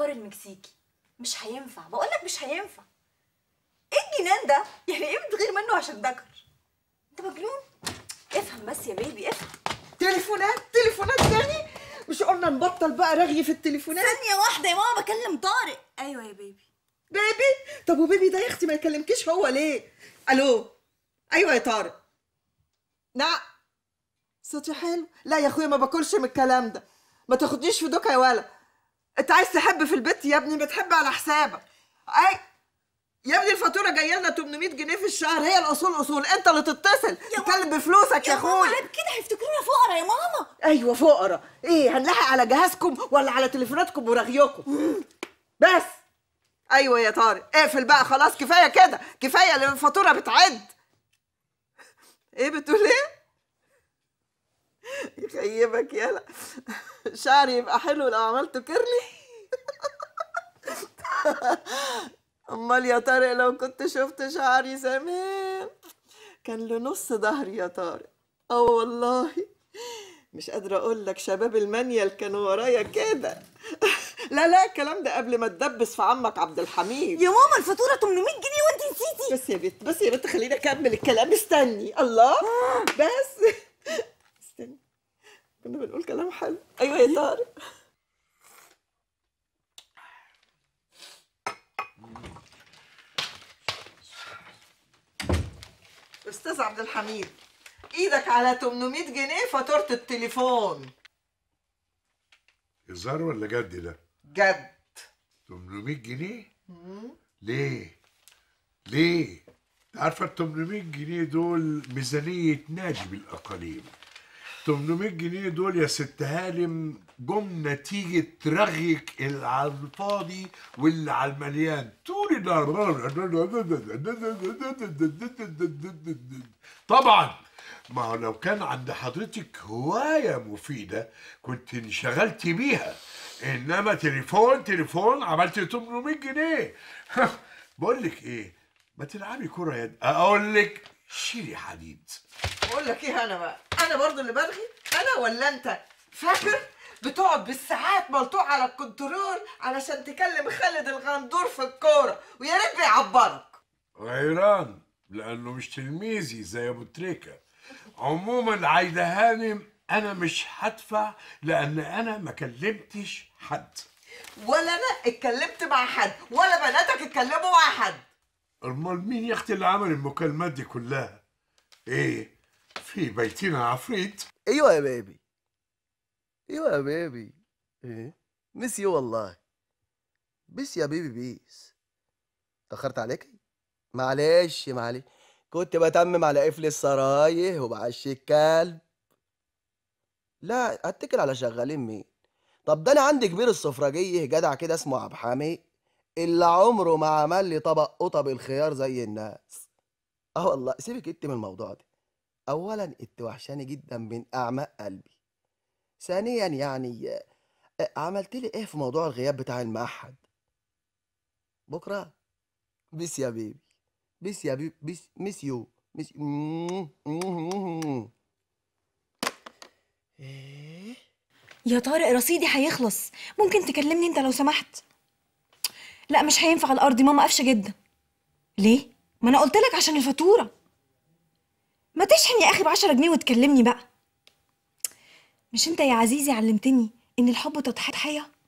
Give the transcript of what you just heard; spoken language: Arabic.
الحوار المكسيكي مش هينفع بقولك مش هينفع ايه الجنان ده يعني ايه بتغير منه عشان ذكر انت مجنون افهم بس يا بيبي افهم تليفونات تليفونات تاني مش قلنا نبطل بقى رغي في التليفونات ثانيه واحده يا ماما بكلم طارق ايوه يا بيبي بيبي طب وبيبي ده يا اختي ما يكلمكيش هو ليه الو ايوه يا طارق لا صوتي حلو لا يا اخويا ما باكلش من الكلام ده ما تاخدنيش في دوكا يا ولا انت عايز تحب في البيت يا ابني بتحب على حسابك اي يا ابني الفاتوره جايه لنا 800 جنيه في الشهر هي الاصول اصول انت اللي تتصل تتكلم بفلوسك يا اخويا يا ماما كده هيفتكرونا فقراء يا ماما ايوه فقراء ايه هنلاحق على جهازكم ولا على تليفوناتكم ورغيكم بس ايوه يا طارق اقفل بقى خلاص كفايه كده كفايه الفاتوره بتعد ايه بتقول ايه يخيبك يلا شعري يبقى حلو لو عملته كيرلي امال يا طارق لو كنت شفت شعري زمان كان لنص ظهري يا طارق اه والله مش قادره اقول لك شباب المانيال كانوا ورايا كده لا لا الكلام ده قبل ما تدبس في عمك عبد الحميد يا ماما الفاتوره 800 جنيه وانت نسيتي بس يا بنت بس يا بنت خليني اكمل الكلام استني الله آه. بس كنا بنقول كلام حلو ايوه يا طارق استاذ عبد الحميد ايدك على 800 جنيه فاتوره التليفون هزار ولا جد ده جد 800 جنيه ليه ليه عارفه ال 800 جنيه دول ميزانيه نادي بالاقاليم 800 جنيه دول يا ست هالم جم نتيجة رغيك اللي على الفاضي واللي على المليان طول النهار طبعا ما هو لو كان عند حضرتك هواية مفيدة كنت انشغلت بيها انما تليفون تليفون عملت 800 جنيه بقول لك ايه ما تلعبي كرة يد اقول لك شيلي حديد بقول لك ايه انا بقى انا برضو اللي بلغي انا ولا انت فاكر بتقعد بالساعات ملطوع على الكنترول علشان تكلم خالد الغندور في الكوره ويا ريت بيعبرك غيران لانه مش تلميذي زي ابو تريكه عموما عايده هانم انا مش هدفع لان انا ما كلمتش حد ولا انا اتكلمت مع حد ولا بناتك اتكلموا مع حد امال مين يا اختي اللي عمل المكالمات دي كلها ايه في بيتنا عفريت ايوه يا بيبي ايوه يا بيبي ايه نسي والله بس يا بيبي بيس اتاخرت عليك معلش معلش كنت بتمم على قفل السرايه وبعشي الكلب لا اتكل على شغالين مين طب ده انا عندي كبير السفرجيه جدع كده اسمه عبد حميد اللي عمره ما عمل لي طبق قطب الخيار زي الناس اه والله سيبك انت من الموضوع ده أولا أنت وحشاني جدا من أعماق قلبي ثانيا يعني آه، عملت لي إيه في موضوع الغياب بتاع المعهد بكرة بس يا بيبي بس يا بيبي بس مسيو يو ايه يا طارق رصيدي هيخلص ممكن تكلمني انت لو سمحت لا مش هينفع الارض ماما قفشه جدا ليه ما انا قلت لك عشان الفاتوره تشحن يا اخي ب 10 جنيه وتكلمني بقى مش انت يا عزيزي علمتني ان الحب تضحيه